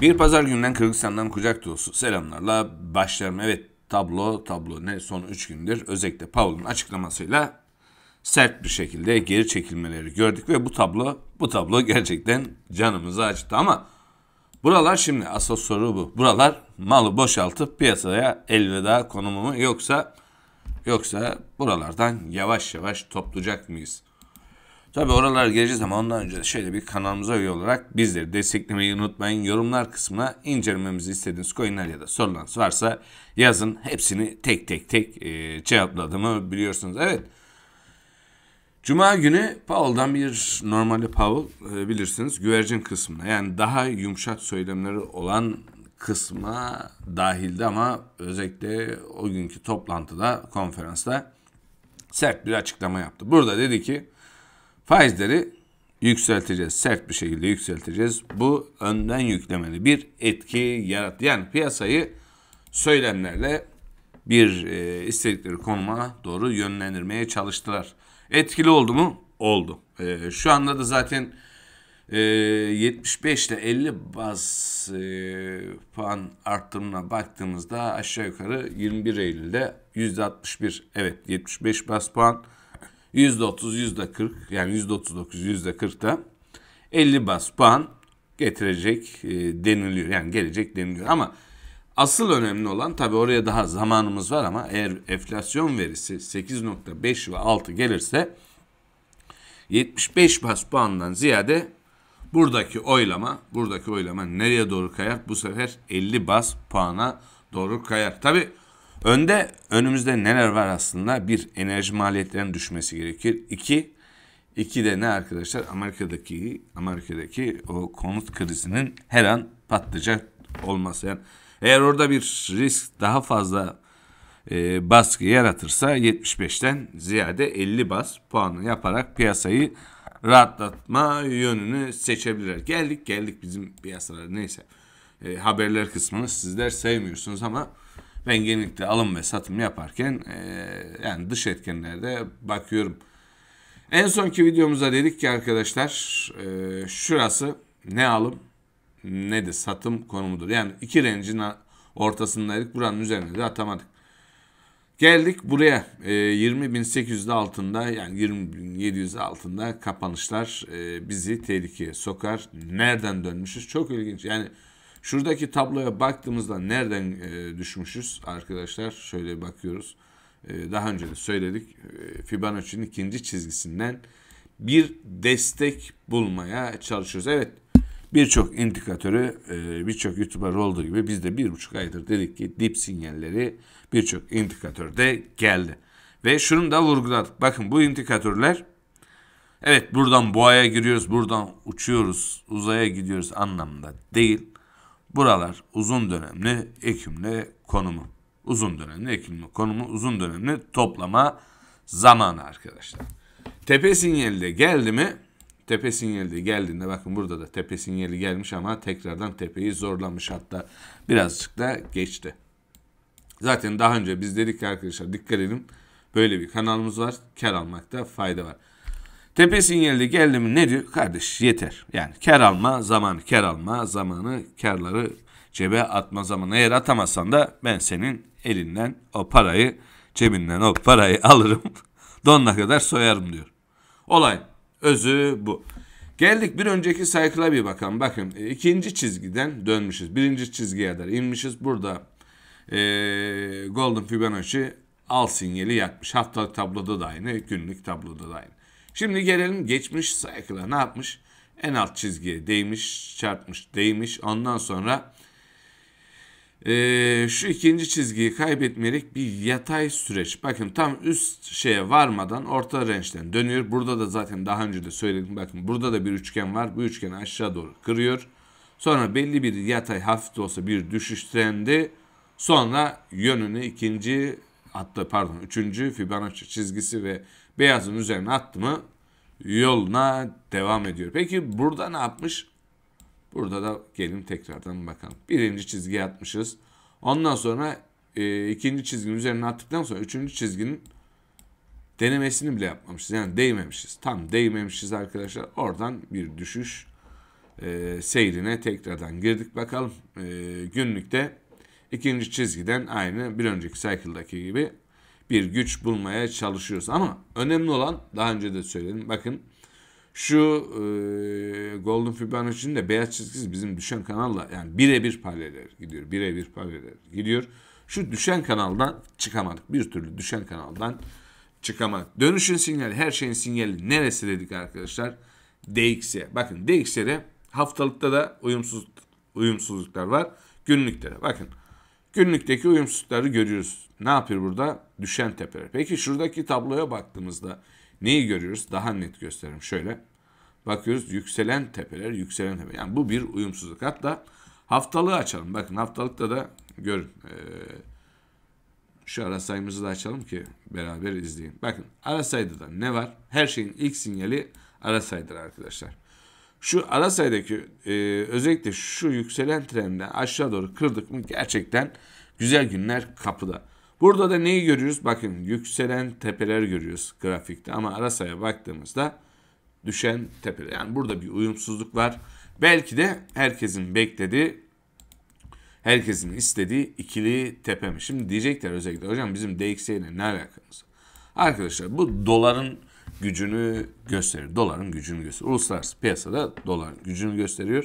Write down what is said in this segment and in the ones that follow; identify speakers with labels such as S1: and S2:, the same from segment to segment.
S1: Bir pazar günden Kırgızistan'dan kucak dolusu selamlarla başlarım. Evet tablo tablo ne son 3 gündür özellikle Paul'un açıklamasıyla sert bir şekilde geri çekilmeleri gördük ve bu tablo bu tablo gerçekten canımızı acıttı ama buralar şimdi asıl soru bu. Buralar malı boşaltıp piyasaya elveda konumu mu yoksa yoksa buralardan yavaş yavaş toplayacak mıyız? Tabi oralara geleceğiz ama ondan önce şöyle bir kanalımıza üye olarak bizleri desteklemeyi unutmayın. Yorumlar kısmına incelememizi istediğiniz coinler ya da sorularınız varsa yazın. Hepsini tek tek tek e, cevapladığımı biliyorsunuz. Evet. Cuma günü Powell'dan bir normali Powell e, bilirsiniz güvercin kısmına yani daha yumuşak söylemleri olan kısma dahildi ama özellikle o günkü toplantıda konferansta sert bir açıklama yaptı. Burada dedi ki Faizleri yükselteceğiz. Sert bir şekilde yükselteceğiz. Bu önden yüklemeli bir etki yarattı. Yani piyasayı söylemlerle bir e, istedikleri konuma doğru yönlendirmeye çalıştılar. Etkili oldu mu? Oldu. E, şu anda da zaten e, 75 ile 50 baz e, puan arttırımına baktığımızda aşağı yukarı 21 Eylül'de %61 evet 75 baz puan %30, %40 yani %39, %40'da 50 bas puan getirecek e, deniliyor. Yani gelecek deniliyor ama asıl önemli olan tabi oraya daha zamanımız var ama eğer enflasyon verisi 8.5 ve 6 gelirse 75 bas puandan ziyade buradaki oylama, buradaki oylama nereye doğru kayar? Bu sefer 50 bas puana doğru kayar. Tabi Önde önümüzde neler var aslında? Bir, enerji maliyetlerinin düşmesi gerekir. İki, iki de ne arkadaşlar? Amerika'daki Amerika'daki o konut krizinin her an patlayacak olması. Yani eğer orada bir risk daha fazla e, baskı yaratırsa 75'ten ziyade 50 bas puanı yaparak piyasayı rahatlatma yönünü seçebilirler. Geldik geldik bizim piyasalar neyse. E, haberler kısmını sizler sevmiyorsunuz ama ben genellikle alım ve satım yaparken e, yani dış etkenlerde bakıyorum. En sonki videomuzda dedik ki arkadaşlar e, şurası ne alım ne de satım konumudur. Yani iki rencin ortasındaydık. Buranın üzerine de atamadık. Geldik buraya e, 20.800 altında yani 20.700 altında kapanışlar e, bizi tehlikeye sokar. Nereden dönmüşüz? Çok ilginç. Yani Şuradaki tabloya baktığımızda nereden e, düşmüşüz arkadaşlar? Şöyle bakıyoruz. E, daha önce de söyledik. E, Fibonacci'nin ikinci çizgisinden bir destek bulmaya çalışıyoruz. Evet birçok indikatörü e, birçok YouTuber olduğu gibi biz de bir buçuk aydır dedik ki dip sinyalleri birçok indikatörde geldi. Ve şunu da vurguladık. Bakın bu indikatörler evet buradan boğaya giriyoruz buradan uçuyoruz uzaya gidiyoruz anlamında değil. Buralar uzun dönemli ekimli konumu. Uzun dönemli ekimli konumu uzun dönemli toplama zamanı arkadaşlar. Tepe sinyali de geldi mi? Tepe sinyali de geldiğinde bakın burada da tepe sinyali gelmiş ama tekrardan tepeyi zorlamış hatta birazcık da geçti. Zaten daha önce biz dedik ki arkadaşlar dikkat edin böyle bir kanalımız var kar almakta fayda var. Tepe sinyalde geldi mi ne diyor? Kardeş yeter. Yani kar alma zamanı, kar alma zamanı, karları cebe atma zamanı. Eğer atamazsan da ben senin elinden o parayı, cebinden o parayı alırım. Donuna kadar soyarım diyor. Olay özü bu. Geldik bir önceki saykıla bir bakalım. Bakın e, ikinci çizgiden dönmüşüz. Birinci çizgiye kadar inmişiz. Burada e, Golden Fibonacci al sinyali yakmış. Haftalık tabloda da aynı, günlük tabloda da aynı. Şimdi gelelim geçmiş Cycle'a ne yapmış? En alt çizgiye değmiş, çarpmış, değmiş. Ondan sonra ee, şu ikinci çizgiyi kaybetmeyerek bir yatay süreç. Bakın tam üst şeye varmadan orta rençten dönüyor. Burada da zaten daha önce de söyledim. Bakın burada da bir üçgen var. Bu üçgeni aşağı doğru kırıyor. Sonra belli bir yatay hafif de olsa bir düşüş trendi. Sonra yönünü ikinci Attı pardon üçüncü Fibonacci çizgisi ve beyazın üzerine attı mı yoluna devam ediyor. Peki burada ne yapmış? Burada da gelin tekrardan bakalım. Birinci çizgiye atmışız. Ondan sonra e, ikinci çizginin üzerine attıktan sonra üçüncü çizginin denemesini bile yapmamışız. Yani değmemişiz. Tam değmemişiz arkadaşlar. Oradan bir düşüş e, seyrine tekrardan girdik. Bakalım e, günlükte ikinci çizgiden aynı bir önceki cycle'daki gibi bir güç bulmaya çalışıyoruz. Ama önemli olan daha önce de söyledim bakın şu e, Golden Fibonacci'nin de beyaz çizgisi bizim düşen kanalla yani birebir paralel gidiyor. Birebir paralel gidiyor. Şu düşen kanaldan çıkamadık. Bir türlü düşen kanaldan çıkamadık. Dönüşün sinyali, her şeyin sinyali neresi dedik arkadaşlar? DX'e. Bakın DX'e de haftalıkta da uyumsuz uyumsuzluklar var. Günlükte de. Bakın Günlükteki uyumsuzlukları görüyoruz. Ne yapıyor burada? Düşen tepeler. Peki şuradaki tabloya baktığımızda neyi görüyoruz? Daha net gösterim. Şöyle bakıyoruz yükselen tepeler, yükselen tepeler. Yani bu bir uyumsuzluk. Hatta haftalığı açalım. Bakın haftalıkta da görün. Ee, şu ara sayımızı da açalım ki beraber izleyin. Bakın ara sayıda da ne var? Her şeyin ilk sinyali ara sayıdır arkadaşlar şu ara sayıdaki e, özellikle şu yükselen trende aşağı doğru kırdık mı gerçekten güzel günler kapıda. Burada da neyi görüyoruz? Bakın yükselen tepeler görüyoruz grafikte ama ara sayıya baktığımızda düşen tepeler. Yani burada bir uyumsuzluk var. Belki de herkesin beklediği, herkesin istediği ikili tepe mi? Şimdi diyecekler özellikle hocam bizim DXY ile ne alakamız? Arkadaşlar bu doların gücünü gösterir. Doların gücünü gösterir. Uluslararası piyasada dolar gücünü gösteriyor.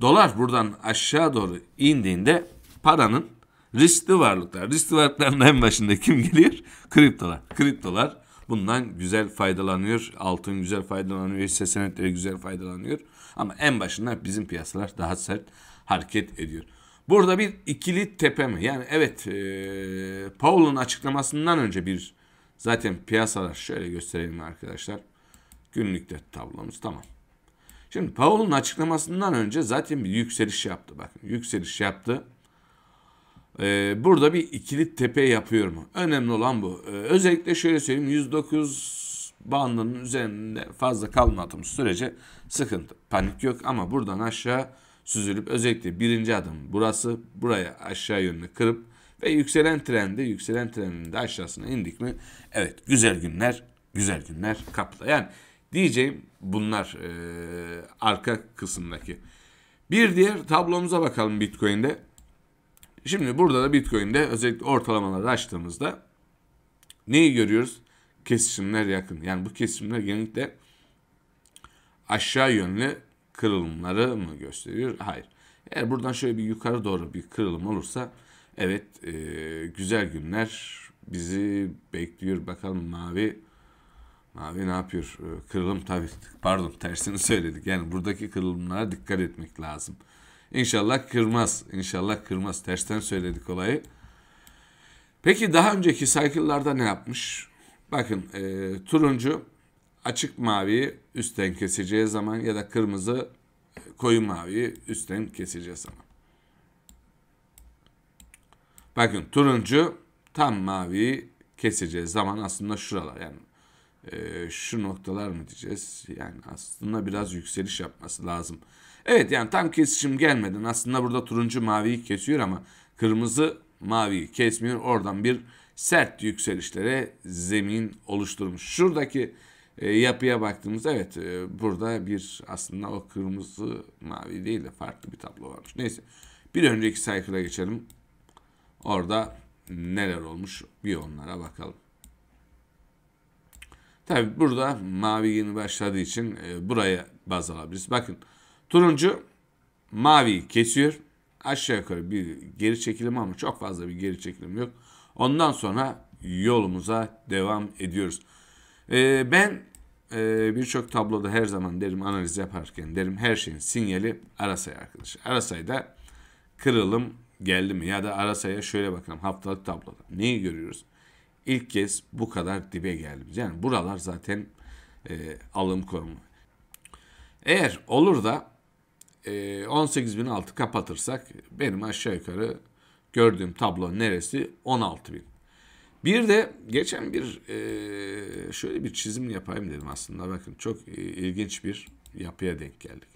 S1: Dolar buradan aşağı doğru indiğinde paranın riskli varlıklar. Riskli varlıkların en başında kim geliyor? Kriptolar. Kriptolar bundan güzel faydalanıyor. Altın güzel faydalanıyor. Hisse senetleri güzel faydalanıyor. Ama en başında bizim piyasalar daha sert hareket ediyor. Burada bir ikili tepe mi yani evet e, Powell'ın açıklamasından önce bir Zaten piyasalar şöyle göstereyim arkadaşlar. Günlükte tablomuz tamam. Şimdi Paul'un açıklamasından önce zaten bir yükseliş yaptı. Bakın yükseliş yaptı. Ee, burada bir ikili tepe yapıyor mu? Önemli olan bu. Ee, özellikle şöyle söyleyeyim 109 bandının üzerinde fazla kalmadığımız sürece sıkıntı. Panik yok ama buradan aşağı süzülüp özellikle birinci adım burası. Buraya aşağı yönlü kırıp ve yükselen trende, yükselen trendinde aşağısına indik mi? Evet, güzel günler, güzel günler kapla. Yani diyeceğim bunlar e, arka kısımdaki. Bir diğer tablomuza bakalım Bitcoin'de. Şimdi burada da Bitcoin'de özellikle ortalamaları açtığımızda neyi görüyoruz? Kesişimler yakın. Yani bu kesişimler genellikle aşağı yönlü kırılımları mı gösteriyor? Hayır. Eğer buradan şöyle bir yukarı doğru bir kırılım olursa Evet, e, güzel günler bizi bekliyor. Bakalım Mavi Mavi ne yapıyor? E, kırılım tabii. Pardon, tersini söyledik. Yani buradaki kırılımlara dikkat etmek lazım. İnşallah kırmaz. İnşallah kırmaz. Tersten söyledik olayı. Peki daha önceki cycle'larda ne yapmış? Bakın e, turuncu açık maviyi üstten keseceği zaman ya da kırmızı koyu maviyi üstten keseceği zaman. Bakın turuncu tam mavi keseceğiz zaman aslında şuralar yani e, şu noktalar mı diyeceğiz? Yani aslında biraz yükseliş yapması lazım. Evet yani tam kesişim gelmeden aslında burada turuncu maviyi kesiyor ama kırmızı maviyi kesmiyor. Oradan bir sert yükselişlere zemin oluşturmuş. Şuradaki e, yapıya baktığımızda evet e, burada bir aslında o kırmızı mavi değil de farklı bir tablo varmış. Neyse bir önceki sayfaya geçelim. Orada neler olmuş bir onlara bakalım. Tabi burada mavi yeni başladığı için e, buraya baz alabiliriz. Bakın turuncu mavi kesiyor. Aşağı yukarı bir geri çekilim ama çok fazla bir geri çekilim yok. Ondan sonra yolumuza devam ediyoruz. E, ben e, birçok tabloda her zaman derim analiz yaparken derim her şeyin sinyali arasay arkadaşlar. Arasayda kırılım geldi mi? Ya da arasaya şöyle bakalım haftalık tabloda. Neyi görüyoruz? İlk kez bu kadar dibe geldik. Yani buralar zaten e, alım konumu. Eğer olur da e, 18.006 kapatırsak benim aşağı yukarı gördüğüm tablo neresi? 16.000. Bir de geçen bir e, şöyle bir çizim yapayım dedim aslında. Bakın çok e, ilginç bir yapıya denk geldik.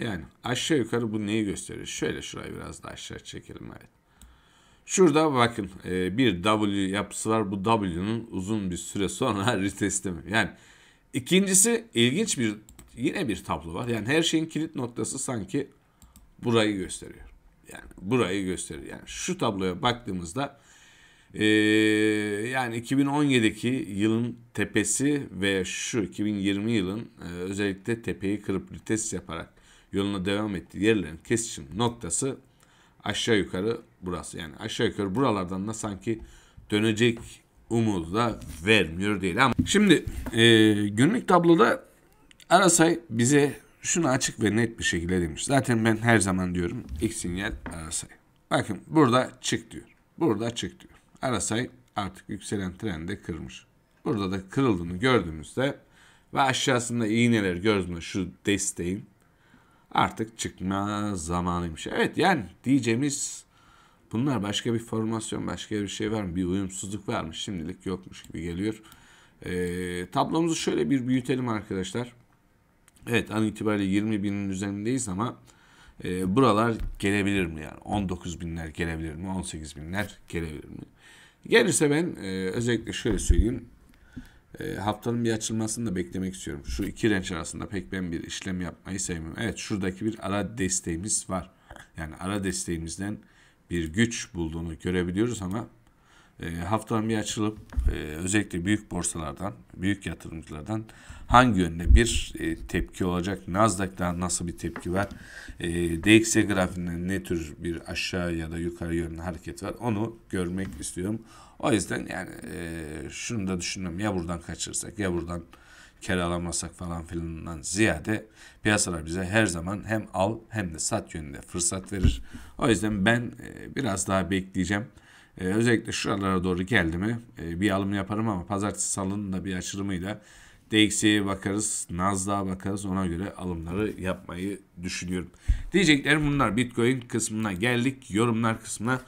S1: Yani aşağı yukarı bu neyi gösteriyor? Şöyle şurayı biraz daha aşağı çekelim. Evet. Şurada bakın e, bir W yapısı var. Bu W'nun uzun bir süre sonra retestlemi. Yani ikincisi ilginç bir yine bir tablo var. Yani her şeyin kilit noktası sanki burayı gösteriyor. Yani burayı gösteriyor. Yani şu tabloya baktığımızda ee, yani 2017'deki yılın tepesi ve şu 2020 yılın e, özellikle tepeyi kırıp lites yaparak yoluna devam ettiği yerlerin kesişim noktası aşağı yukarı burası. Yani aşağı yukarı buralardan da sanki dönecek umudu da vermiyor değil. Ama şimdi e, günlük tabloda Arasay bize şunu açık ve net bir şekilde demiş. Zaten ben her zaman diyorum ilk sinyal Arasay. Bakın burada çık diyor. Burada çık diyor. Arasay artık yükselen trende kırmış. Burada da kırıldığını gördüğümüzde ve aşağısında iğneler gördüğümüzde şu desteğin artık çıkma zamanıymış. Evet yani diyeceğimiz bunlar başka bir formasyon, başka bir şey var mı? Bir uyumsuzluk var mı? Şimdilik yokmuş gibi geliyor. E, tablomuzu şöyle bir büyütelim arkadaşlar. Evet an itibariyle 20 binin üzerindeyiz ama e, buralar gelebilir mi yani? 19 binler gelebilir mi? 18 binler gelebilir mi? Gelirse ben e, özellikle şöyle söyleyeyim. E, haftanın bir açılmasını da beklemek istiyorum. Şu iki renç arasında pek ben bir işlem yapmayı sevmiyorum. Evet şuradaki bir ara desteğimiz var. Yani ara desteğimizden bir güç bulduğunu görebiliyoruz ama e, ee, haftanın bir açılıp e, özellikle büyük borsalardan, büyük yatırımcılardan hangi yönde bir e, tepki olacak? Nasdaq'tan nasıl bir tepki var? E, DXY grafiğinde ne tür bir aşağı ya da yukarı yönlü hareket var? Onu görmek istiyorum. O yüzden yani e, şunu da düşündüm Ya buradan kaçırsak ya buradan kere alamazsak falan filanından ziyade piyasalar bize her zaman hem al hem de sat yönünde fırsat verir. O yüzden ben e, biraz daha bekleyeceğim. E, özellikle şuralara doğru geldi mi e, bir alım yaparım ama pazartesi salının da bir açılımıyla DXY'ye bakarız, Nasdaq'a bakarız. Ona göre alımları yapmayı düşünüyorum. Diyeceklerim bunlar. Bitcoin kısmına geldik. Yorumlar kısmına.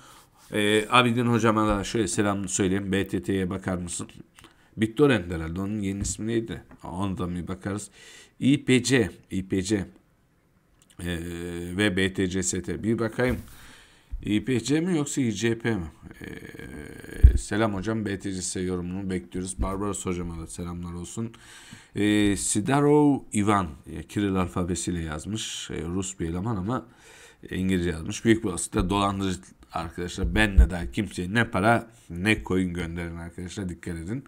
S1: Ee, Abidin hocama da şöyle selam söyleyeyim. BTT'ye bakar mısın? BitTorrent herhalde. Onun yeni ismi neydi? Ona da bir bakarız. IPC, IPC ee, ve BTCST. Bir bakayım. İPC mi yoksa İCP mi? Ee, selam hocam. BTCS yorumunu bekliyoruz. Barbaros hocama da selamlar olsun. Ee, Sidarov Ivan e, Kiril alfabesiyle yazmış. E, Rus bir eleman ama İngilizce yazmış. Büyük bir asitle dolandırıcı arkadaşlar. Ben ne neden kimseye ne para ne coin gönderin arkadaşlar. Dikkat edin.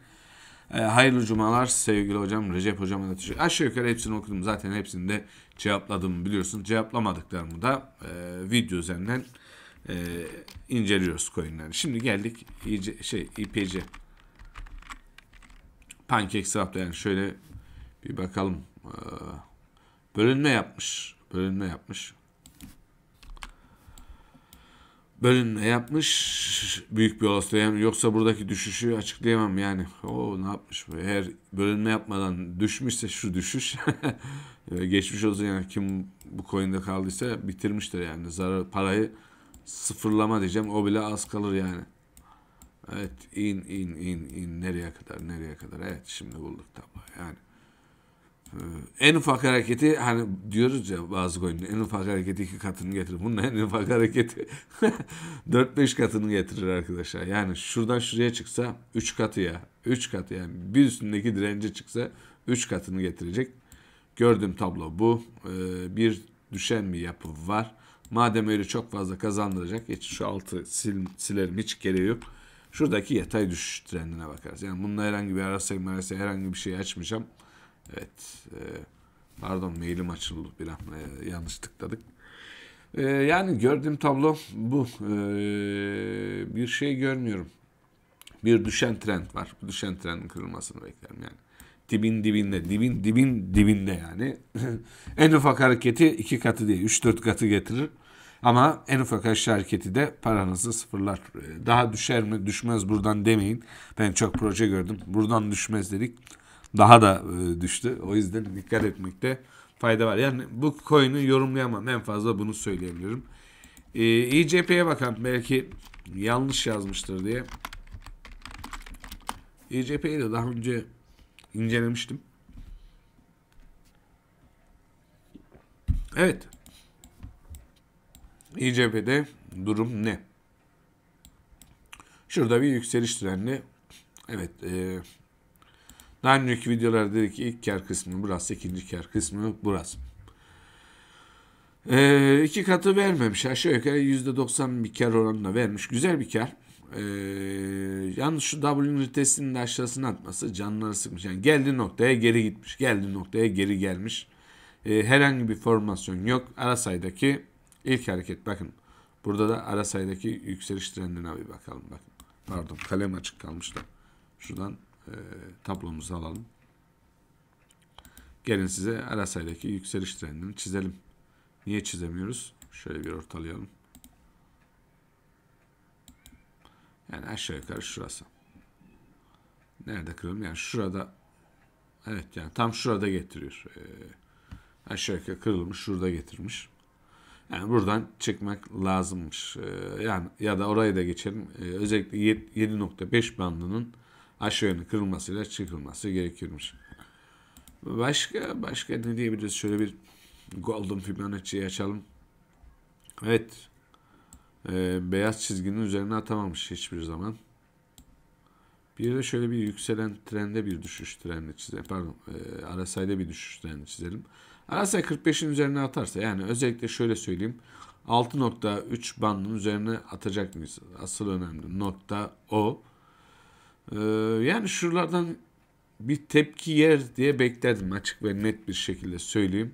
S1: E, hayırlı cumalar sevgili hocam Recep hocama da teşekkür Aşağı yukarı hepsini okudum zaten hepsini de cevapladım biliyorsun. Cevaplamadıklarımı da e, video üzerinden e, inceliyoruz coinleri. Şimdi geldik iyice şey IPC PancakeSwap'ta yani şöyle bir bakalım. Ee, bölünme yapmış. Bölünme yapmış. Bölünme yapmış. Büyük bir olasılık yani yoksa buradaki düşüşü açıklayamam yani. O ne yapmış bu? Eğer bölünme yapmadan düşmüşse şu düşüş geçmiş olsun yani kim bu coin'de kaldıysa bitirmiştir yani zarar parayı sıfırlama diyeceğim. O bile az kalır yani. Evet in in in in nereye kadar nereye kadar. Evet şimdi bulduk tablo yani. E, en ufak hareketi hani diyoruz ya bazı koyunda en ufak hareketi iki katını getirir. Bunun en ufak hareketi 4-5 katını getirir arkadaşlar. Yani şuradan şuraya çıksa 3 katı ya. 3 katı yani bir üstündeki direnci çıksa 3 katını getirecek. Gördüğüm tablo bu. E, bir düşen bir yapı var. Madem öyle çok fazla kazandıracak hiç şu altı sil, silelim hiç gereği yok. Şuradaki yatay düşüş trendine bakarız. Yani bununla herhangi bir arasa marasa herhangi bir şey açmayacağım. Evet. E, pardon mailim açıldı bir an e, yanlış tıkladık. E, yani gördüğüm tablo bu. E, bir şey görmüyorum. Bir düşen trend var. Düşen trendin kırılmasını beklerim yani dibin dibinde, dibin dibin dibinde yani. en ufak hareketi iki katı değil, üç dört katı getirir. Ama en ufak aşağı hareketi de paranızı sıfırlar. Ee, daha düşer mi düşmez buradan demeyin. Ben çok proje gördüm. Buradan düşmez dedik. Daha da e, düştü. O yüzden dikkat etmekte fayda var. Yani bu coin'i yorumlayamam. En fazla bunu söyleyebilirim. Ee, ICP'ye e bakalım. Belki yanlış yazmıştır diye. ICP'yi e de daha önce incelemiştim. Evet. İCB'de durum ne? Şurada bir yükseliş trendi. Evet. E, daha önceki videolarda dedik ki ilk kar kısmı burası, ikinci kar kısmı burası. E, iki katı vermemiş. Aşağı yukarı %90 bir kar oranında vermiş. Güzel bir kar. Ee, yalnız şu W'nin ünitesinin de aşağısına atması canları sıkmış. Yani geldi noktaya geri gitmiş. Geldi noktaya geri gelmiş. Ee, herhangi bir formasyon yok. Arasaydaki ilk hareket bakın. Burada da arasaydaki yükseliş trendine bir bakalım. Bakın. Pardon kalem açık kalmış da. Şuradan e, tablomuzu alalım. Gelin size arasaydaki yükseliş trendini çizelim. Niye çizemiyoruz? Şöyle bir ortalayalım. Yani aşağı yukarı şurası. Nerede kırılım? Yani şurada evet yani tam şurada getiriyor. Ee, aşağı yukarı kırılmış şurada getirmiş. Yani buradan çıkmak lazımmış. Ee, yani ya da orayı da geçelim. Ee, özellikle 7.5 bandının aşağı yönlü kırılmasıyla çıkılması gerekiyormuş. Başka başka ne diyebiliriz? Şöyle bir Golden Fibonacci'yi açalım. Evet e, beyaz çizginin üzerine atamamış hiçbir zaman. Bir de şöyle bir yükselen trende bir düşüş trendi çizelim. Pardon e, Arasay'da bir düşüş trendi çizelim. Arasay 45'in üzerine atarsa yani özellikle şöyle söyleyeyim. 6.3 bandın üzerine atacak mıyız? Asıl önemli nokta o. Ee, yani şuralardan bir tepki yer diye bekledim açık ve net bir şekilde söyleyeyim.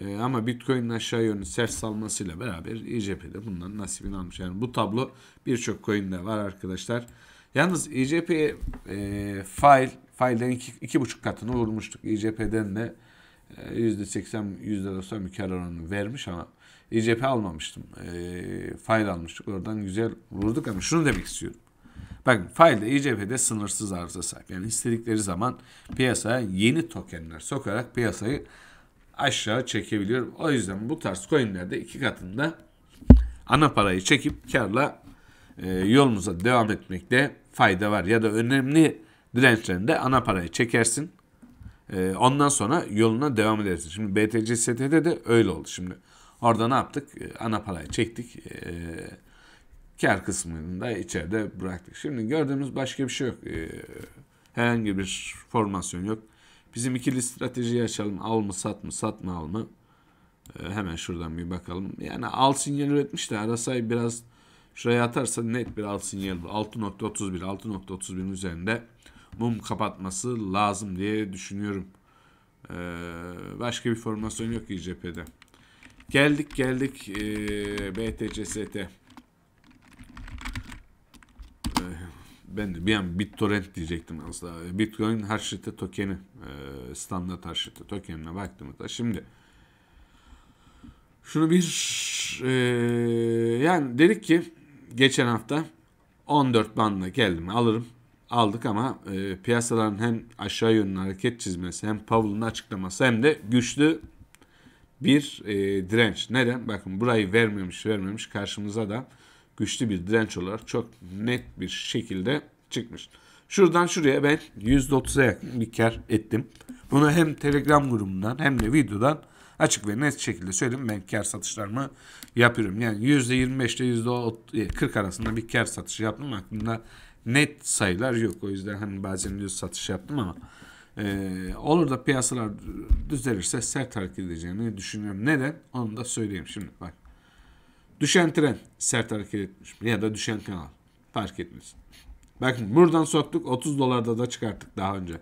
S1: E, ama Bitcoin'in aşağı yönü sert salmasıyla beraber ICP e de bundan nasibini almış. Yani bu tablo birçok coin'de var arkadaşlar. Yalnız ICP e, e, file file'den iki, iki buçuk katını vurmuştuk. ICP'den e de yüzde seksen yüzde doksan bir kar oranı vermiş ama ICP almamıştım. E, file almıştık. Oradan güzel vurduk ama şunu demek istiyorum. Bakın failde ICP'de sınırsız arıza sahip. Yani istedikleri zaman piyasaya yeni tokenler sokarak piyasayı aşağı çekebiliyorum, O yüzden bu tarz coinlerde iki katında ana parayı çekip karla e, yolumuza devam etmekte fayda var. Ya da önemli dirençlerinde ana parayı çekersin. E, ondan sonra yoluna devam edersin. Şimdi BTC ST'de de öyle oldu. Şimdi orada ne yaptık? E, ana parayı çektik. E, kar kısmını da içeride bıraktık. Şimdi gördüğümüz başka bir şey yok. E, herhangi bir formasyon yok. Bizim ikili stratejiyi açalım. Al mı sat mı sat mı al mı? Ee, hemen şuradan bir bakalım. Yani al sinyal üretmiş de Arasay biraz şuraya atarsa net bir al sinyal. 6.31 6.31'in üzerinde mum kapatması lazım diye düşünüyorum. Ee, başka bir formasyon yok İCP'de. Geldik geldik e, ee, BTCST. ben de bir an BitTorrent diyecektim aslında. Bitcoin harçlıkta tokeni, e, standart harçlıkta tokenine baktığımızda şimdi şunu bir e, yani dedik ki geçen hafta 14 bandına geldim alırım aldık ama e, piyasaların hem aşağı yönlü hareket çizmesi hem Powell'ın açıklaması hem de güçlü bir e, direnç. Neden? Bakın burayı vermemiş vermemiş karşımıza da güçlü bir direnç olarak çok net bir şekilde çıkmış. Şuradan şuraya ben %30'a yakın bir kar ettim. Bunu hem Telegram grubundan hem de videodan açık ve net şekilde söyleyeyim ben kar satışlarımı yapıyorum. Yani %25 ile %40 e, arasında bir kar satışı yaptım. Aklımda net sayılar yok. O yüzden hani bazen yüz satış yaptım ama e, olur da piyasalar düzelirse sert hareket edeceğini düşünüyorum. Neden? Onu da söyleyeyim şimdi bak. Düşen tren sert hareket etmiş ya da düşen kanal fark etmez. Bakın buradan soktuk 30 dolarda da çıkarttık daha önce.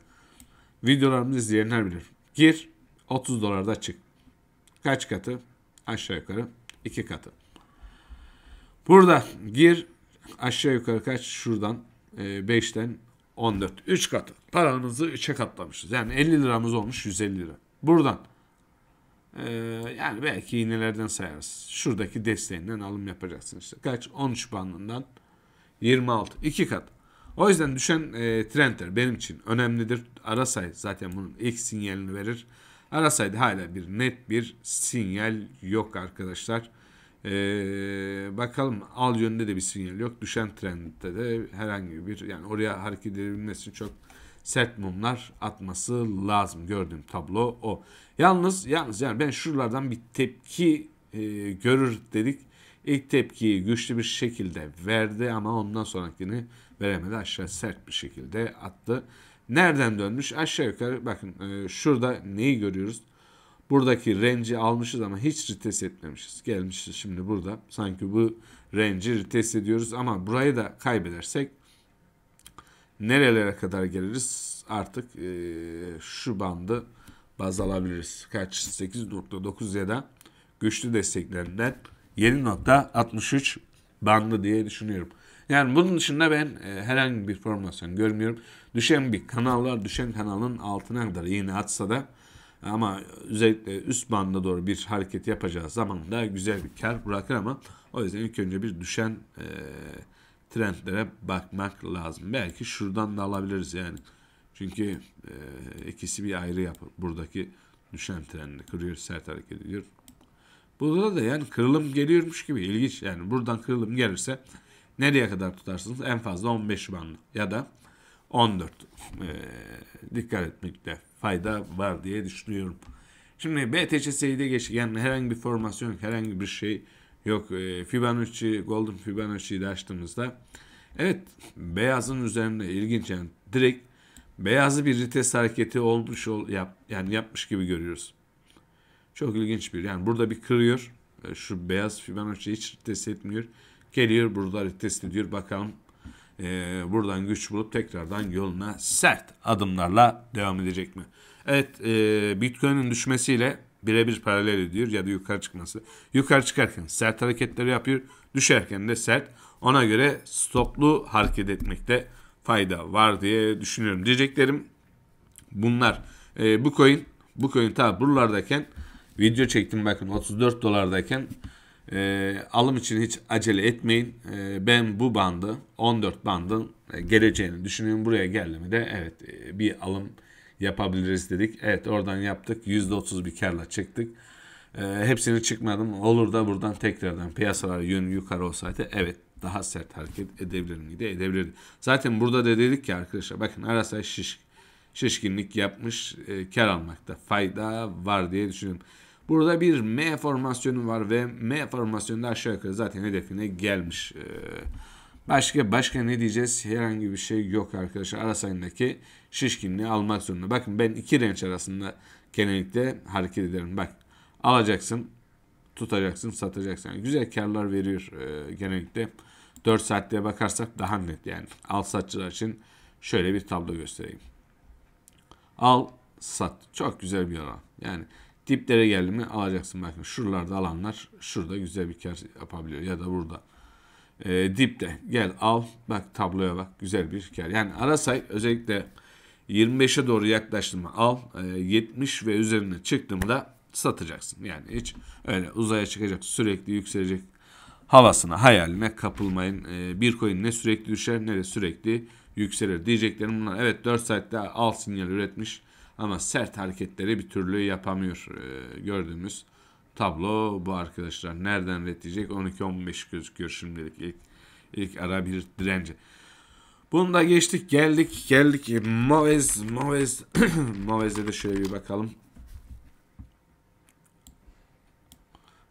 S1: Videolarımızı izleyenler bilir. Gir 30 dolarda çık. Kaç katı? Aşağı yukarı 2 katı. Burada gir aşağı yukarı kaç? Şuradan 5'ten 14. 3 katı. Paranızı 3'e katlamışız. Yani 50 liramız olmuş 150 lira. Buradan ee, yani belki iğnelerden sayarız. Şuradaki desteğinden alım yapacaksın işte. Kaç? 13 bandından 26. 2 kat. O yüzden düşen e, trendler benim için önemlidir. Arasay zaten bunun ilk sinyalini verir. Arasay'da hala bir net bir sinyal yok arkadaşlar. Ee, bakalım al yönde de bir sinyal yok. Düşen trendde de herhangi bir yani oraya hareket edilmesi çok sert mumlar atması lazım. Gördüğüm tablo o. Yalnız yalnız yani ben şuralardan bir tepki e, görür dedik. İlk tepkiyi güçlü bir şekilde verdi ama ondan sonrakini veremedi. Aşağı sert bir şekilde attı. Nereden dönmüş? Aşağı yukarı bakın e, şurada neyi görüyoruz? Buradaki renci almışız ama hiç rites etmemişiz. Gelmişiz şimdi burada. Sanki bu renci rites ediyoruz ama burayı da kaybedersek nerelere kadar geliriz artık e, şu bandı baz alabiliriz. Kaç? 8.9 ya da güçlü desteklerinden 7.63 bandı diye düşünüyorum. Yani bunun dışında ben e, herhangi bir formasyon görmüyorum. Düşen bir kanal var. Düşen kanalın altına kadar iğne atsa da ama özellikle üst banda doğru bir hareket yapacağı zaman da güzel bir kar bırakır ama o yüzden ilk önce bir düşen e, trendlere bakmak lazım. Belki şuradan da alabiliriz yani. Çünkü e, ikisi bir ayrı yapı. Buradaki düşen trendi kırıyor, sert hareket ediyor. Burada da yani kırılım geliyormuş gibi ilginç. Yani buradan kırılım gelirse nereye kadar tutarsınız? En fazla 15 bandı ya da 14. E, dikkat etmekte fayda var diye düşünüyorum. Şimdi BTC de geç yani herhangi bir formasyon, herhangi bir şey Yok e, Fibonacci, Golden Fibonacci'yi de açtığımızda evet beyazın üzerinde ilginç yani direkt beyazı bir vites hareketi olmuş ol, yap, yani yapmış gibi görüyoruz. Çok ilginç bir yani burada bir kırıyor e, şu beyaz Fibonacci hiç vites etmiyor. Geliyor burada vites ediyor bakalım e, buradan güç bulup tekrardan yoluna sert adımlarla devam edecek mi? Evet e, Bitcoin'in düşmesiyle birebir paralel ediyor ya da yukarı çıkması. Yukarı çıkarken sert hareketleri yapıyor. Düşerken de sert. Ona göre stoplu hareket etmekte fayda var diye düşünüyorum. Diyeceklerim bunlar. E, bu coin bu coin ta buralardayken video çektim bakın 34 dolardayken e, alım için hiç acele etmeyin. E, ben bu bandı 14 bandın geleceğini düşünüyorum. Buraya geldi mi de evet e, bir alım yapabiliriz dedik. Evet oradan yaptık. %30 bir karla çıktık. E, hepsini çıkmadım. Olur da buradan tekrardan piyasalar yönü yukarı olsaydı evet daha sert hareket edebilir miydi? Edebilirdi. Zaten burada da dedik ki arkadaşlar bakın arasa şiş, şişkinlik yapmış e, kar almakta fayda var diye düşünüyorum. Burada bir M formasyonu var ve M formasyonunda aşağı yukarı zaten hedefine gelmiş. E, Başka başka ne diyeceğiz? Herhangi bir şey yok arkadaşlar. Arasayındaki şişkinliği almak zorunda. Bakın ben iki renç arasında genellikle hareket ederim. Bak alacaksın, tutacaksın, satacaksın. Yani güzel karlar veriyor e, genellikle. 4 saatliğe bakarsak daha net yani. Al satçılar için şöyle bir tablo göstereyim. Al, sat. Çok güzel bir alan. Yani diplere geldi mi alacaksın. Bakın şuralarda alanlar şurada güzel bir kar yapabiliyor ya da burada e, dipte. Gel al bak tabloya bak güzel bir kar. Yani Arasay özellikle 25'e doğru yaklaştığımda al e, ee, 70 ve üzerine çıktığımda satacaksın. Yani hiç öyle uzaya çıkacak sürekli yükselecek havasına hayaline kapılmayın. E, bir coin ne sürekli düşer ne de sürekli yükselir diyeceklerim bunlar. Evet 4 saatte al sinyal üretmiş ama sert hareketleri bir türlü yapamıyor e, gördüğümüz tablo bu arkadaşlar. Nereden red 12-15 gözüküyor şimdilik. ilk ilk ara bir direnci. Bunu da geçtik geldik geldik. Mavez Mavez Mavez'e de şöyle bir bakalım.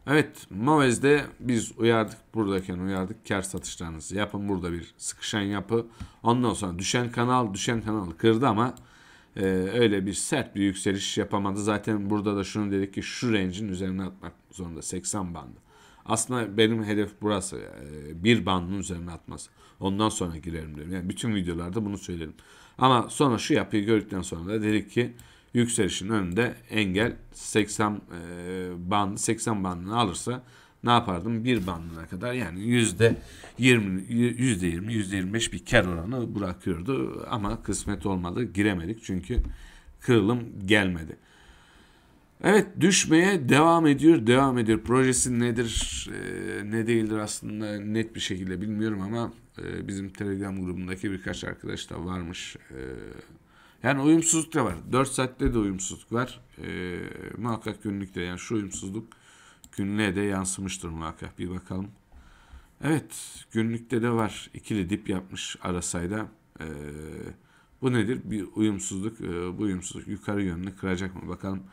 S1: Evet Mavez'de biz uyardık buradayken uyardık kar satışlarınızı yapın burada bir sıkışan yapı. Ondan sonra düşen kanal düşen kanal kırdı ama e, öyle bir sert bir yükseliş yapamadı. Zaten burada da şunu dedik ki şu range'in üzerine atmak zorunda 80 bandı. Aslında benim hedef burası. Ee, bir bandın üzerine atması. Ondan sonra girerim dedim. Yani bütün videolarda bunu söyledim. Ama sonra şu yapıyı gördükten sonra da dedik ki yükselişin önünde engel 80 e, bandı 80 bandını alırsa ne yapardım? Bir bandına kadar yani yüzde yirmi, yüzde yirmi, yüzde yirmi beş bir kar oranı bırakıyordu. Ama kısmet olmadı. Giremedik çünkü kırılım gelmedi. Evet düşmeye devam ediyor, devam ediyor. Projesi nedir, e, ne değildir aslında net bir şekilde bilmiyorum ama e, bizim Telegram grubundaki birkaç arkadaş da varmış. E, yani uyumsuzluk da var. 4 saatte de uyumsuzluk var. Muhakkak günlükte yani şu uyumsuzluk Günlüğe de yansımıştır muhakkak bir bakalım. Evet günlükte de var. İkili dip yapmış Arasay'da. Ee, bu nedir? Bir uyumsuzluk. Ee, bu uyumsuzluk yukarı yönlü kıracak mı? Bakalım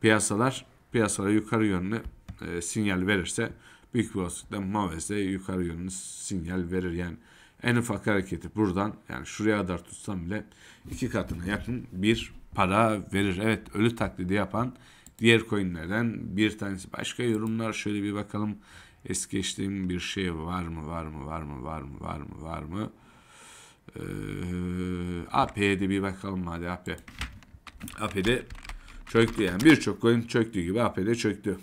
S1: piyasalar piyasalara yukarı yönlü e, sinyal verirse büyük bir olasılıkla Maves'de yukarı yönlü sinyal verir. Yani en ufak hareketi buradan yani şuraya kadar tutsam bile iki katına yakın bir para verir. Evet ölü taklidi yapan diğer coinlerden bir tanesi. Başka yorumlar şöyle bir bakalım. Es geçtiğim bir şey var mı var mı var mı var mı var mı var mı? Ee, AP'ye de bir bakalım hadi AP. AP'de çöktü yani birçok coin çöktü gibi AP'de çöktü.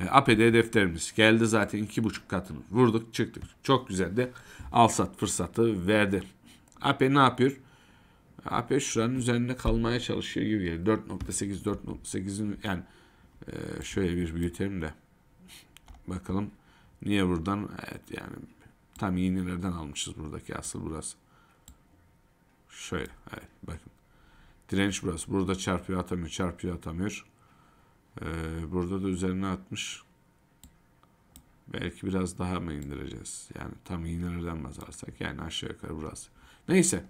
S1: E, APD hedeflerimiz geldi zaten iki buçuk katını vurduk çıktık. Çok güzel de al sat fırsatı verdi. AP ne yapıyor? AP şuranın üzerinde kalmaya çalışıyor gibi geliyor. 4.8 4.8'in yani e, şöyle bir büyütelim de bakalım niye buradan evet yani tam yenilerden almışız buradaki asıl burası. Şöyle evet bakın. Direnç burası. Burada çarpıyor atamıyor çarpıyor atamıyor. Ee, burada da üzerine atmış. Belki biraz daha mı indireceğiz? Yani tam iğnelerden basarsak yani aşağı yukarı burası. Neyse.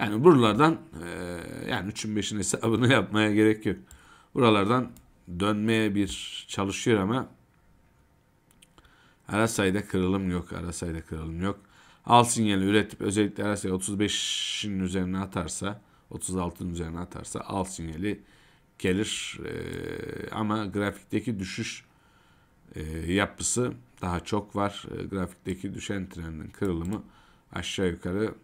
S1: Yani buralardan e, yani 3'ün 5'in hesabını yapmaya gerek yok. Buralardan dönmeye bir çalışıyor ama Arasay'da kırılım yok. Arasay'da kırılım yok. Al sinyali üretip özellikle Arasay 35'in üzerine atarsa 36'nın üzerine atarsa al sinyali gelir. E, ama grafikteki düşüş e, yapısı daha çok var. E, grafikteki düşen trendin kırılımı aşağı yukarı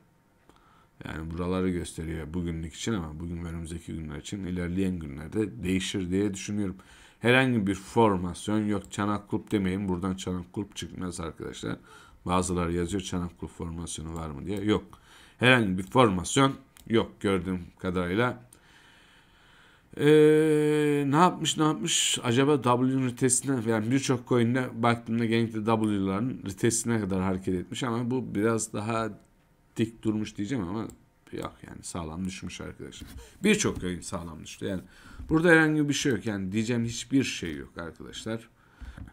S1: yani buraları gösteriyor bugünlük için ama bugün ve önümüzdeki günler için ilerleyen günlerde değişir diye düşünüyorum. Herhangi bir formasyon yok. Çanak kulüp demeyin. Buradan çanak kulüp çıkmaz arkadaşlar. Bazıları yazıyor çanak kulüp formasyonu var mı diye. Yok. Herhangi bir formasyon yok gördüğüm kadarıyla. Ee, ne yapmış ne yapmış acaba W ritesine yani birçok coin'de baktığımda genellikle W'ların ritesine kadar hareket etmiş ama bu biraz daha dik durmuş diyeceğim ama yok yani sağlam düşmüş arkadaşlar. Birçok yayın sağlam düştü. Yani burada herhangi bir şey yok. Yani diyeceğim hiçbir şey yok arkadaşlar.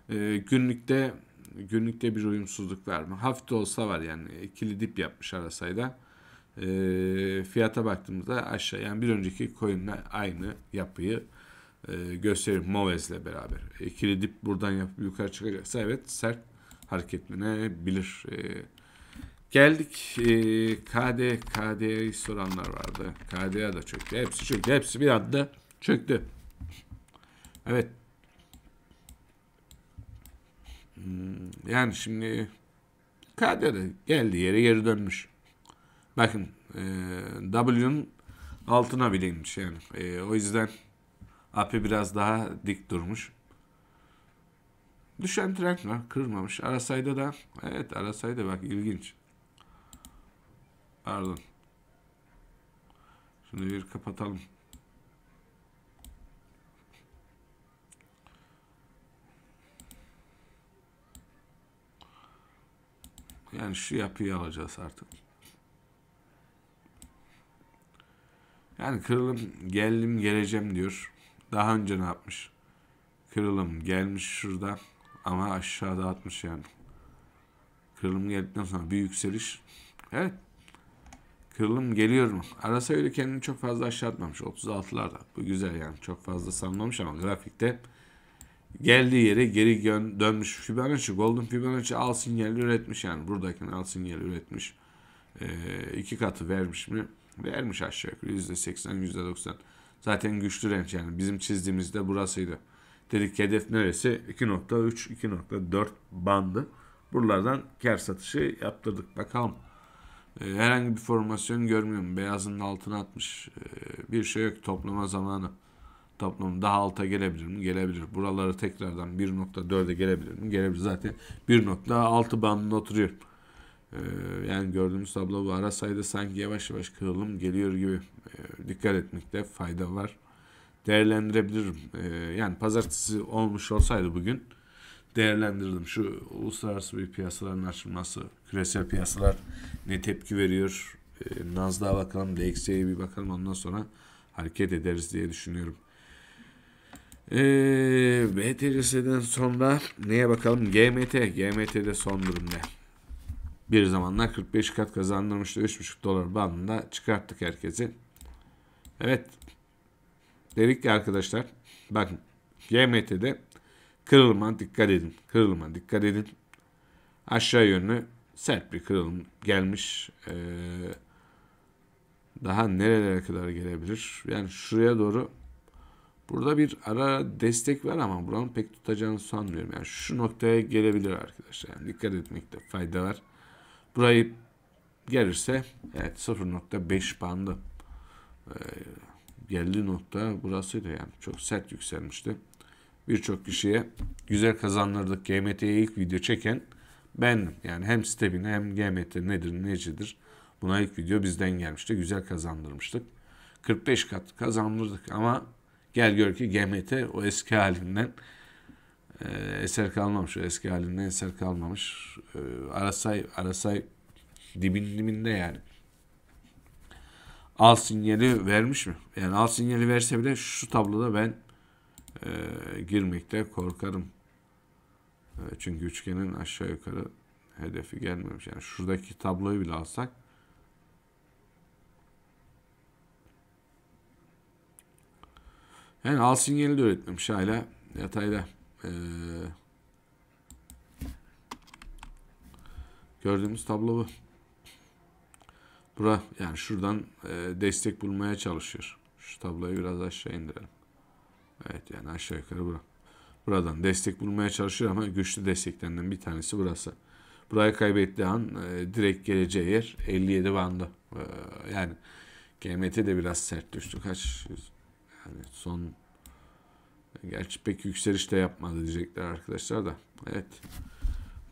S1: Ee, günlükte günlükte bir uyumsuzluk var mı? Hafta olsa var yani e, ikili dip yapmış arasayda. Ee, fiyata baktığımızda aşağı yani bir önceki coin'le aynı yapıyı e, gösterir Movez'le beraber. E, ikili dip buradan yapıp yukarı çıkacaksa evet sert hareketlenebilir. Ee, Geldik e, KD, KD'yi soranlar vardı. KDA da çöktü. Hepsi çöktü. Hepsi bir anda çöktü. Evet. Hmm, yani şimdi KDA da geldi yere geri dönmüş. Bakın e, W'nun altına bile inmiş yani. E, o yüzden API biraz daha dik durmuş. Düşen trend var. kırılmamış. Arasayda da evet arasayda bak ilginç. Pardon. Şunu bir kapatalım. Yani şu yapıyı alacağız artık. Yani kırılım geldim geleceğim diyor. Daha önce ne yapmış? Kırılım gelmiş şurada ama aşağıda atmış yani. Kırılım geldikten sonra bir yükseliş. Evet Kırılım geliyor mu? Arasa öyle kendini çok fazla aşağı 36'larda. Bu güzel yani. Çok fazla sanmamış ama grafikte geldiği yere geri dönmüş. Fibonacci, Golden Fibonacci al sinyali üretmiş yani. Buradakini al sinyali üretmiş. E, iki katı vermiş mi? Vermiş aşağı yukarı. %80, %90. Zaten güçlü renk yani. Bizim çizdiğimizde burasıydı. Dedik hedef neresi? 2.3, 2.4 bandı. Buralardan kar satışı yaptırdık. Bakalım. Ee, herhangi bir formasyon görmüyorum. Beyazının altına atmış. Ee, bir şey yok. Toplama zamanı. Toplam daha alta gelebilir mi? Gelebilir. Buraları tekrardan 1.4'e gelebilir mi? Gelebilir. Zaten 1.6 bandında oturuyor. Ee, yani gördüğümüz tablo bu ara sayıda sanki yavaş yavaş kırılım geliyor gibi. dikkat etmekte fayda var. Değerlendirebilirim. E, yani pazartesi olmuş olsaydı bugün değerlendirdim. Şu uluslararası bir piyasaların açılması, küresel piyasalar ne tepki veriyor? E, bakalım, DXY'ye bir bakalım ondan sonra hareket ederiz diye düşünüyorum. E, ee, BTC'den sonra neye bakalım? GMT, GMT de son durum ne? Bir zamanlar 45 kat kazandırmıştı. 3,5 dolar bandında çıkarttık herkesi. Evet. Dedik ki arkadaşlar bakın GMT'de Kırılıma dikkat edin. Kırılıma dikkat edin. Aşağı yönlü sert bir kırılım gelmiş. Ee, daha nerelere kadar gelebilir? Yani şuraya doğru burada bir ara destek var ama buranın pek tutacağını sanmıyorum. Yani şu noktaya gelebilir arkadaşlar. Yani dikkat etmekte fayda var. Burayı gelirse evet 0.5 bandı. Ee, geldiği nokta burasıydı yani çok sert yükselmişti birçok kişiye güzel kazandırdık. GMT'ye ilk video çeken bendim. Yani hem Stebin hem GMT nedir necidir buna ilk video bizden gelmişti. Güzel kazandırmıştık. 45 kat kazandırdık ama gel gör ki GMT o eski halinden e, eser kalmamış. O eski halinden eser kalmamış. E, arasay, arasay dibin dibinde yani. Al sinyali vermiş mi? Yani al sinyali verse bile şu tabloda ben e, girmekte korkarım. E, çünkü üçgenin aşağı yukarı hedefi gelmemiş. Yani şuradaki tabloyu bile alsak Yani al sinyali de üretmemiş hala yatayda. Ee, gördüğümüz tablo bu. Bura yani şuradan e, destek bulmaya çalışıyor. Şu tabloyu biraz aşağı indirelim. Evet yani aşağı yukarı bu. Buradan destek bulmaya çalışıyor ama güçlü desteklerinden bir tanesi burası. Burayı kaybettiği an e, direkt geleceği yer 57 bandı. E, yani GMT de biraz sert düştü. Kaç? Yani son Gerçi pek yükseliş de yapmadı diyecekler arkadaşlar da. Evet.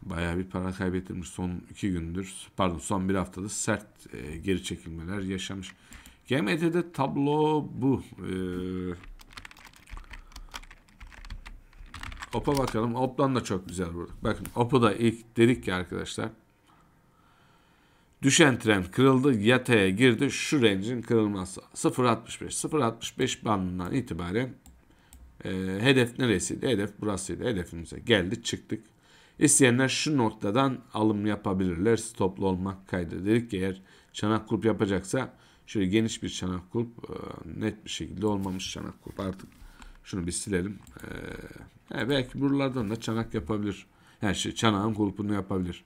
S1: Bayağı bir para kaybettirmiş son iki gündür. Pardon son bir haftada sert e, geri çekilmeler yaşamış. GMT'de tablo bu. Eee Op'a bakalım. Op'tan da çok güzel vurduk. Bakın Op'u ilk dedik ki arkadaşlar. Düşen trend kırıldı. Yataya girdi. Şu range'in kırılması. 0.65. 0.65 bandından itibaren e, hedef neresiydi? Hedef burasıydı. Hedefimize geldi çıktık. İsteyenler şu noktadan alım yapabilirler. Stoplu olmak kaydı. Dedik ki eğer çanak kulp yapacaksa şöyle geniş bir çanak kulp e, net bir şekilde olmamış çanak kulp artık şunu bir silelim. E, He, belki buralardan da çanak yapabilir. Yani şey, çanağın kulpunu yapabilir.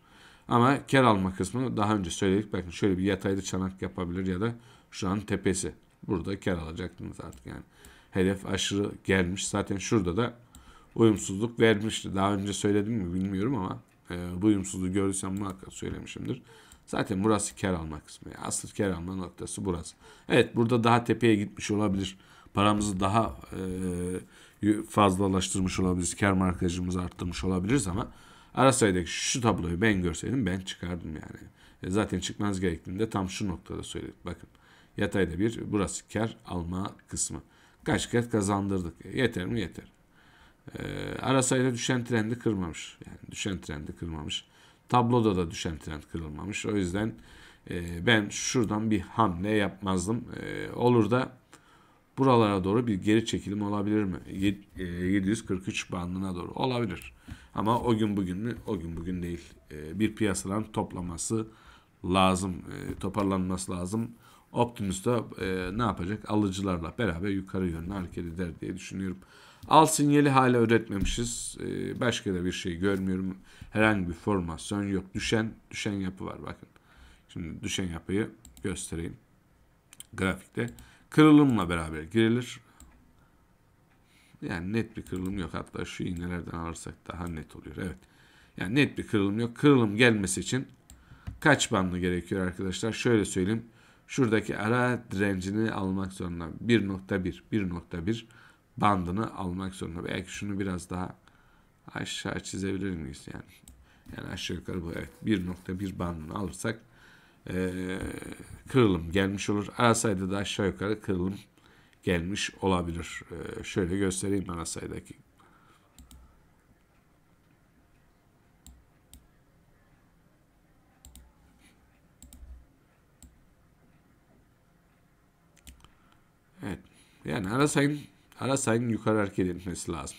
S1: Ama ker alma kısmını daha önce söyledik. Bakın şöyle bir yataylı çanak yapabilir ya da şu an tepesi. Burada ker alacaktınız artık yani. Hedef aşırı gelmiş. Zaten şurada da uyumsuzluk vermişti. Daha önce söyledim mi bilmiyorum ama e, bu uyumsuzluğu gördüysem muhakkak söylemişimdir. Zaten burası ker alma kısmı. Yani asıl kar alma noktası burası. Evet burada daha tepeye gitmiş olabilir. Paramızı daha e, fazlalaştırmış olabiliriz. Kar markajımızı arttırmış olabiliriz ama arasaydık şu tabloyu ben görseydim ben çıkardım yani. E zaten çıkmanız gerektiğinde tam şu noktada söyledik. Bakın yatayda bir burası kar alma kısmı. Kaç kat kazandırdık. E, yeter mi? Yeter. E, arasayla düşen trendi kırmamış. Yani düşen trendi kırmamış. Tabloda da düşen trend kırılmamış. O yüzden e, ben şuradan bir hamle yapmazdım. E, olur da buralara doğru bir geri çekilim olabilir mi? 743 e, bandına doğru olabilir. Ama o gün bugün mü? O gün bugün değil. E, bir piyasadan toplaması lazım, e, toparlanması lazım. Optimus da ne yapacak? Alıcılarla beraber yukarı yönlü hareket eder diye düşünüyorum. Al sinyali hala üretmemişiz. Başka da bir şey görmüyorum. Herhangi bir formasyon yok. Düşen, düşen yapı var bakın. Şimdi düşen yapıyı göstereyim grafikte. Kırılımla beraber girilir. Yani net bir kırılım yok. Hatta şu iğnelerden alırsak daha net oluyor. Evet. Yani net bir kırılım yok. Kırılım gelmesi için kaç bandı gerekiyor arkadaşlar? Şöyle söyleyeyim. Şuradaki ara direncini almak zorunda. 1.1, 1.1 bandını almak zorunda. Belki şunu biraz daha aşağı çizebilir miyiz yani? Yani aşağı yukarı bu evet 1.1 bandını alırsak e, kırılım gelmiş olur. A da aşağı yukarı kırılım gelmiş olabilir. E, şöyle göstereyim ben A Evet. Yani Arasay'ın Arasay'ın yukarı hareket etmesi lazım.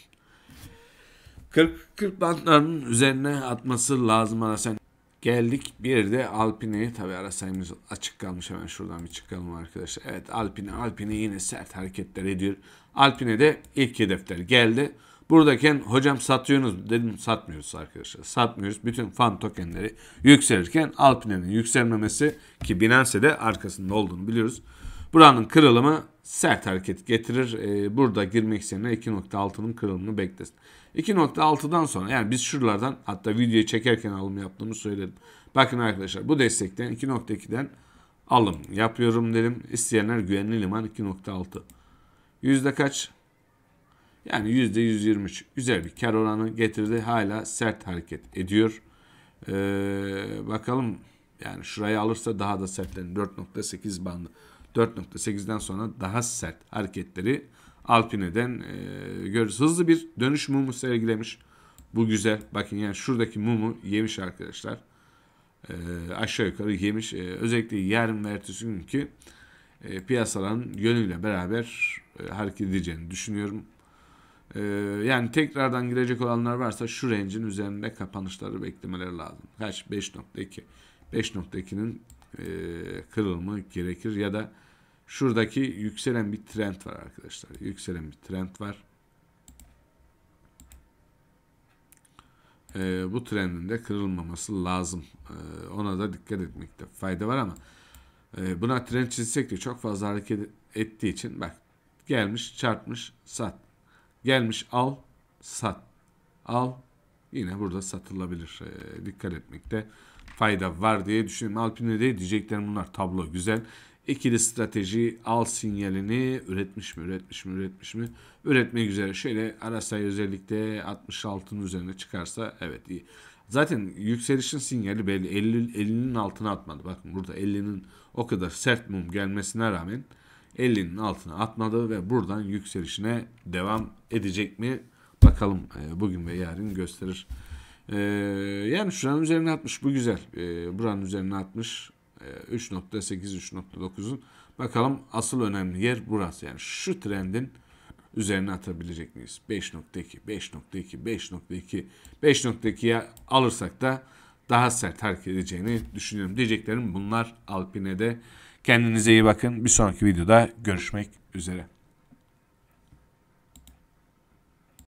S1: 40 40 bantların üzerine atması lazım Arasay'ın. Geldik bir de Alpine'ye tabi ara sayımız açık kalmış hemen şuradan bir çıkalım arkadaşlar. Evet Alpine Alpine yine sert hareketler ediyor. Alpine de ilk hedefler geldi. Buradayken hocam satıyorsunuz dedim satmıyoruz arkadaşlar. Satmıyoruz. Bütün fan tokenleri yükselirken Alpine'nin yükselmemesi ki Binance'de arkasında olduğunu biliyoruz. Buranın kırılımı sert hareket getirir. Ee, burada girmek isteyenler 2.6'nın kırılımını beklesin. 2.6'dan sonra yani biz şuralardan hatta videoyu çekerken alım yaptığımı söyledim. Bakın arkadaşlar bu destekten 2.2'den alım yapıyorum dedim. İsteyenler güvenli liman 2.6. Yüzde kaç? Yani yüzde 123. Güzel bir kar oranı getirdi. Hala sert hareket ediyor. Ee, bakalım yani şurayı alırsa daha da sertlenir. 4.8 bandı. 4.8'den sonra daha sert hareketleri Alpine'den e, görürüz. Hızlı bir dönüş mumu sergilemiş. Bu güzel. Bakın yani şuradaki mumu yemiş arkadaşlar. E, aşağı yukarı yemiş. E, özellikle yarın ve ertesi günkü e, piyasaların yönüyle beraber e, hareket edeceğini düşünüyorum. E, yani tekrardan girecek olanlar varsa şu range'in üzerinde kapanışları beklemeleri lazım. Kaç? 5.2. 5.2'nin e, kırılımı gerekir ya da Şuradaki yükselen bir trend var arkadaşlar. Yükselen bir trend var. Ee, bu trendin de kırılmaması lazım. Ee, ona da dikkat etmekte fayda var ama e, buna trend çizsek de çok fazla hareket ettiği için bak gelmiş çarpmış sat. Gelmiş al sat. Al yine burada satılabilir. E, dikkat etmekte fayda var diye düşünüyorum. Alpine'de diyeceklerim bunlar. Tablo güzel ikili strateji al sinyalini üretmiş mi, üretmiş mi, üretmiş mi? Üretmek üzere. Şöyle ara RSI özellikle 66'nın üzerine çıkarsa evet iyi. Zaten yükselişin sinyali belli. 50, 50'nin altına atmadı. Bakın burada 50'nin o kadar sert mum gelmesine rağmen 50'nin altına atmadı ve buradan yükselişine devam edecek mi? Bakalım e, bugün ve yarın gösterir. Ee, yani şuranın üzerine atmış bu güzel. Ee, buranın üzerine atmış 3.8-3.9'un ee, bakalım asıl önemli yer burası. Yani şu trendin üzerine atabilecek miyiz? 5.2, 5.2, 5.2, 5.2'ye alırsak da daha sert hareket edeceğini düşünüyorum. Diyeceklerim bunlar Alpine'de. Kendinize iyi bakın. Bir sonraki videoda görüşmek üzere.